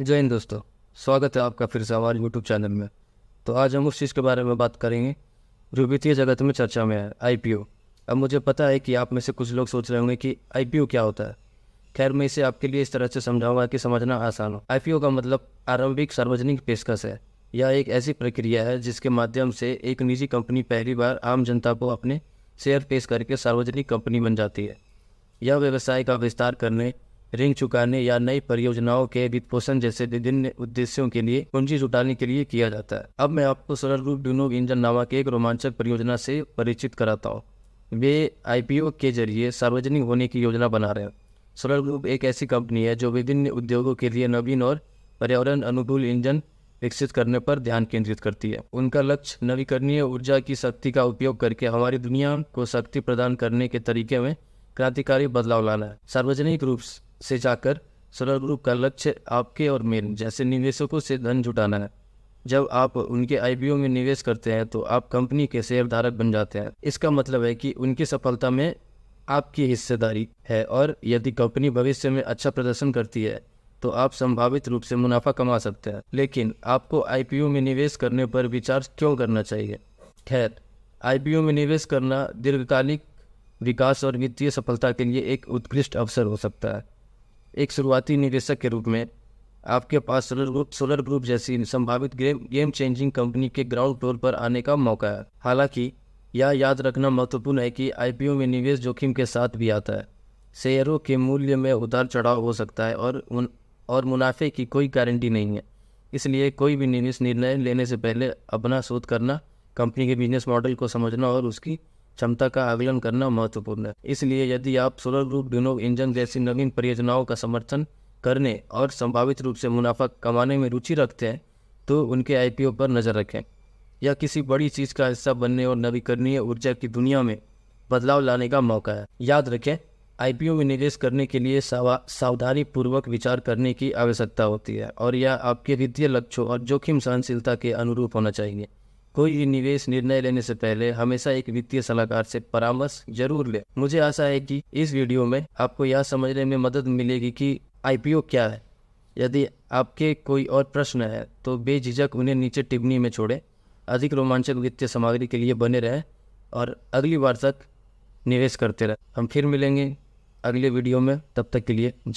जय हिंद दोस्तों स्वागत है आपका फिर से हमारे यूट्यूब चैनल में तो आज हम उस चीज़ के बारे में बात करेंगे जो वित्तीय जगत में चर्चा में है आई अब मुझे पता है कि आप में से कुछ लोग सोच रहे होंगे कि आई क्या होता है खैर मैं इसे आपके लिए इस तरह से समझाऊंगा कि समझना आसान हो आई का मतलब आरंभिक सार्वजनिक पेशकश है यह एक ऐसी प्रक्रिया है जिसके माध्यम से एक निजी कंपनी पहली बार आम जनता को अपने शेयर पेश करके सार्वजनिक कंपनी बन जाती है यह व्यवसाय का विस्तार करने ऋण चुकाने या नई परियोजनाओं के वित्त पोषण जैसे विभिन्न उद्देश्यों के लिए पूंजी जुटाने के लिए किया जाता है अब मैं आपको सरल रूप डुनो इंजन नामक एक रोमांचक परियोजना से परिचित कराता हूँ वे आई के जरिए सार्वजनिक होने की योजना बना रहे हैं सोलर ग्रुप एक ऐसी कंपनी है जो विभिन्न उद्योगों के लिए नवीन और पर्यावरण अनुकूल इंजन विकसित करने पर ध्यान केंद्रित करती है उनका लक्ष्य नवीकरणीय ऊर्जा की शक्ति का उपयोग करके हमारी दुनिया को शक्ति प्रदान करने के तरीके में क्रांतिकारी बदलाव लाना है सार्वजनिक रूप से जाकर सरल ग्रुप का लक्ष्य आपके और मेरे जैसे निवेशकों से धन जुटाना है जब आप उनके आईपीओ में निवेश करते हैं तो आप कंपनी के शेयर धारक बन जाते हैं इसका मतलब है कि उनकी सफलता में आपकी हिस्सेदारी है और यदि कंपनी भविष्य में अच्छा प्रदर्शन करती है तो आप संभावित रूप से मुनाफा कमा सकते हैं लेकिन आपको आई में निवेश करने पर विचार क्यों करना चाहिए खैर आई में निवेश करना दीर्घकालिक विकास और वित्तीय सफलता के लिए एक उत्कृष्ट अवसर हो सकता है एक शुरुआती निवेशक के रूप में आपके पास सोलर ग्रुप सोलर ग्रुप जैसी संभावित गेम गेम चेंजिंग कंपनी के ग्राउंड फ्लोर पर आने का मौका है हालांकि यह याद रखना महत्वपूर्ण है कि आईपीओ में निवेश जोखिम के साथ भी आता है शेयरों के मूल्य में उतार चढ़ाव हो सकता है और उन और मुनाफे की कोई गारंटी नहीं है इसलिए कोई भी निवेश निर्णय लेने से पहले अपना शोध करना कंपनी के बिजनेस मॉडल को समझना और उसकी क्षमता का आकलन करना महत्वपूर्ण है इसलिए यदि आप सोलर ग्रुप विनोद इंजन जैसी नवीन परियोजनाओं का समर्थन करने और संभावित रूप से मुनाफा कमाने में रुचि रखते हैं तो उनके आई पर नज़र रखें यह किसी बड़ी चीज़ का हिस्सा बनने और नवीकरणीय ऊर्जा की दुनिया में बदलाव लाने का मौका है याद रखें ओ में निवेश करने के लिए सावधानी पूर्वक विचार करने की आवश्यकता होती है और यह आपके वित्तीय लक्ष्यों और जोखिम सहनशीलता के अनुरूप होना चाहिए कोई भी निवेश निर्णय लेने से पहले हमेशा एक वित्तीय सलाहकार से परामर्श जरूर ले मुझे आशा है कि इस वीडियो में आपको यह समझने में मदद मिलेगी कि आईपीओ क्या है यदि आपके कोई और प्रश्न है तो बेझिझक उन्हें नीचे टिप्पणी में छोड़ें अधिक रोमांचक वित्तीय सामग्री के लिए बने रहें और अगली बार तक निवेश करते रहें हम फिर मिलेंगे अगले वीडियो में तब तक के लिए जय